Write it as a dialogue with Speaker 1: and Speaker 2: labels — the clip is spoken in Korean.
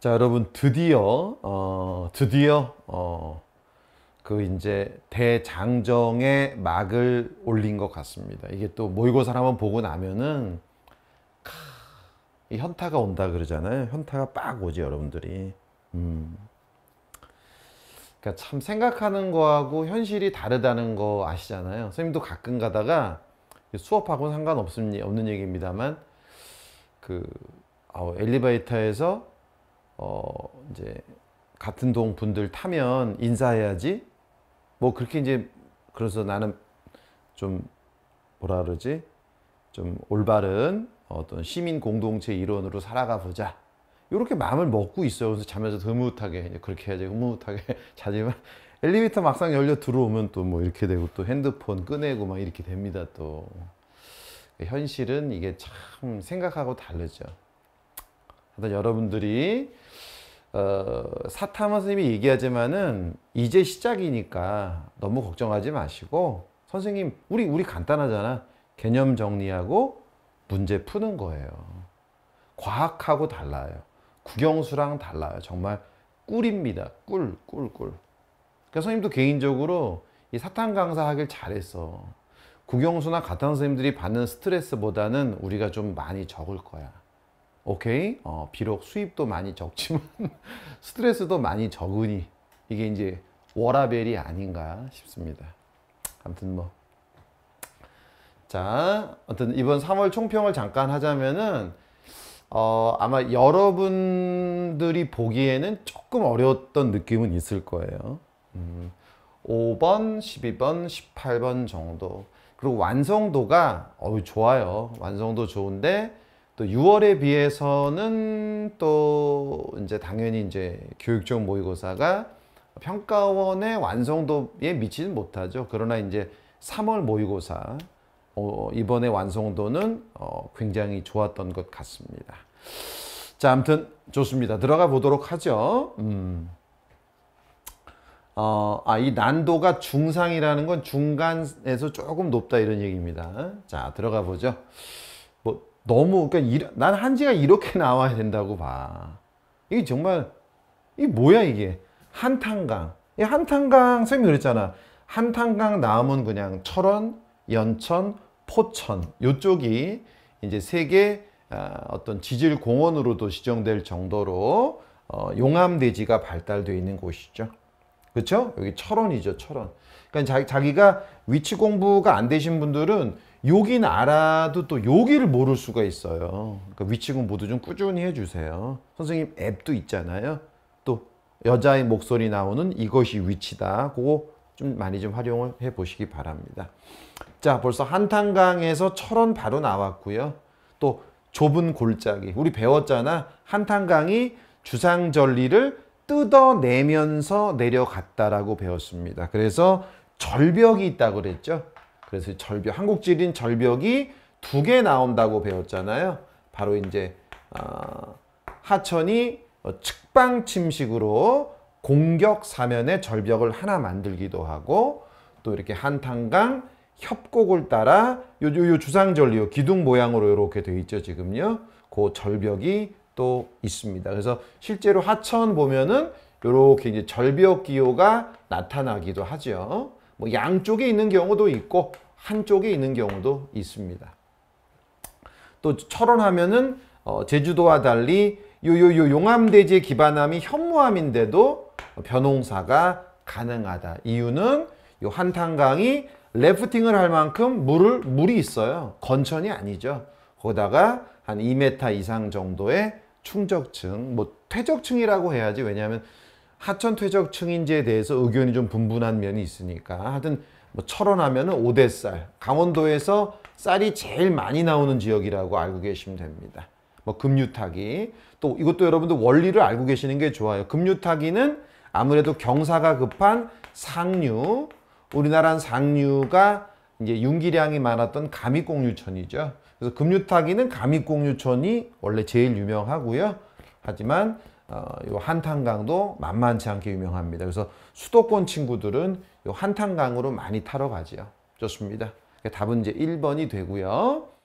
Speaker 1: 자 여러분 드디어 어, 드디어 어, 그 이제 대장정의 막을 올린 것 같습니다. 이게 또모의고사 한번 보고 나면은 캬, 이 현타가 온다 그러잖아요. 현타가 빡 오지 여러분들이. 음. 그러니까 참 생각하는 거하고 현실이 다르다는 거 아시잖아요. 선생님도 가끔 가다가 수업하고는 상관없는 얘기입니다만 그 아, 엘리베이터에서 어 이제 같은 동 분들 타면 인사해야지 뭐 그렇게 이제 그래서 나는 좀 뭐라 그러지 좀 올바른 어떤 시민 공동체 일원으로 살아가 보자 이렇게 마음을 먹고 있어요 그래서 자면서 흐뭇하게 그렇게 해야지 흐뭇하게 자지만 엘리베이터 막상 열려 들어오면 또 뭐 이렇게 되고 또 핸드폰 꺼내고 막 이렇게 됩니다 또 현실은 이게 참 생각하고 다르죠 그래 여러분들이 어, 사타마 선생님이 얘기하지만은 이제 시작이니까 너무 걱정하지 마시고 선생님 우리 우리 간단하잖아 개념 정리하고 문제 푸는 거예요 과학하고 달라요 국영수랑 달라요 정말 꿀입니다 꿀 꿀꿀 그러니까 선생님도 개인적으로 이 사탄 강사 하길 잘했어 국영수나 같은 선생님들이 받는 스트레스보다는 우리가 좀 많이 적을 거야 오케이 어, 비록 수입도 많이 적지만 스트레스도 많이 적으니 이게 이제 워라벨이 아닌가 싶습니다 아무튼 뭐 자, 어떤 이번 3월 총평을 잠깐 하자면은 어, 아마 여러분들이 보기에는 조금 어려웠던 느낌은 있을 거예요. 음, 5번, 12번, 18번 정도. 그리고 완성도가 어우 좋아요. 완성도 좋은데 또 6월에 비해서는 또 이제 당연히 이제 교육청 모의고사가 평가원의 완성도에 미치는 못하죠. 그러나 이제 3월 모의고사 어, 이번에 완성도는 어, 굉장히 좋았던 것 같습니다. 자, 아무튼 좋습니다. 들어가 보도록 하죠. 음. 어, 아, 이 난도가 중상이라는 건 중간에서 조금 높다 이런 얘기입니다. 자, 들어가 보죠. 너무 그러니까 난 한지가 이렇게 나와야 된다고 봐. 이게 정말 이 뭐야 이게 한탄강. 이 한탄강 선생님이 그랬잖아. 한탄강 남은 그냥 철원, 연천, 포천 요쪽이 이제 세계 아, 어떤 지질 공원으로도 지정될 정도로 어, 용암대지가 발달되어 있는 곳이죠. 그렇죠? 여기 철원이죠, 철원. 그러니까 자기가 위치 공부가 안 되신 분들은 여긴 알아도 또 여기를 모를 수가 있어요. 그러니까 위치공 모두 좀 꾸준히 해주세요. 선생님 앱도 있잖아요. 또 여자의 목소리 나오는 이것이 위치다. 그거 좀 많이 좀 활용을 해 보시기 바랍니다. 자 벌써 한탄강에서 철원 바로 나왔고요. 또 좁은 골짜기 우리 배웠잖아. 한탄강이 주상절리를 뜯어내면서 내려갔다라고 배웠습니다. 그래서 절벽이 있다고 그랬죠. 그래서 절벽, 한국지린 절벽이 두 개 나온다고 배웠잖아요. 바로 이제 아, 어, 하천이 측방 침식으로 공격 사면의 절벽을 하나 만들기도 하고 또 이렇게 한탄강 협곡을 따라 요, 요, 요 주상절리 요 기둥 모양으로 이렇게 돼 있죠 지금요 그 절벽이 또 있습니다 그래서 실제로 하천 보면은 이렇게 이제 절벽 기호가 나타나기도 하죠 뭐 양쪽에 있는 경우도 있고 한쪽에 있는 경우도 있습니다. 또 철원하면은 어 제주도와 달리 요요요 용암대지의 기반함이 현무암인데도 변홍사가 가능하다. 이유는 요 한탄강이 래프팅을 할 만큼 물을 물이 있어요. 건천이 아니죠. 거다가 한 2m 이상 정도의 충적층, 뭐 퇴적층이라고 해야지. 왜냐하면 하천 퇴적층인지에 대해서 의견이 좀 분분한 면이 있으니까 하여튼 뭐 철원하면은 오대쌀 강원도에서 쌀이 제일 많이 나오는 지역이라고 알고 계시면 됩니다 뭐 급류타기 또 이것도 여러분들 원리를 알고 계시는 게 좋아요 급류타기는 아무래도 경사가 급한 상류 우리나라는 상류가 이제 윤기량이 많았던 가미공유천이죠 그래서 급류타기는 가미공유천이 원래 제일 유명하고요 하지만 어, 이 한탄강도 만만치 않게 유명합니다. 그래서 수도권 친구들은 이 한탄강으로 많이 타러 가지요. 좋습니다. 답은 이제 1번이 되고요.